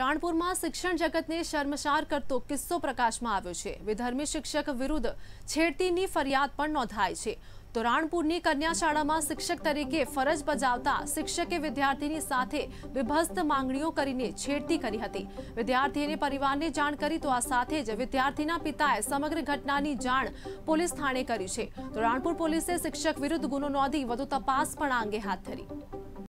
રાણપુરમાં શિક્ષણ જગતને શર્મસાર કરતો કિસ્સો પ્રકાશમાં આવ્યો છે વિધર્મી શિક્ષક વિરુદ્ધ છેડતીની ફરિયાદ પણ નોંધાય છે તો રાણપુરની કન્યા શાળામાં શિક્ષક તરીકે ફરજ બજાવતા શિક્ષકે વિદ્યાર્થીની સાથે વિભસ્ત માંગણીઓ કરીને છેડતી કરી હતી વિદ્યાર્થીને પરિવારને જાણ કરી તો આ સાથે જ વિદ્યાર્થીના પિતાએ સમગ્ર ઘટનાની જાણ પોલીસ થાણે કરી છે તો રાણપુર પોલીસે શિક્ષક વિરુદ્ધ ગુનો નોંધી વધુ તપાસ પણ આ અંગે હાથ ધરી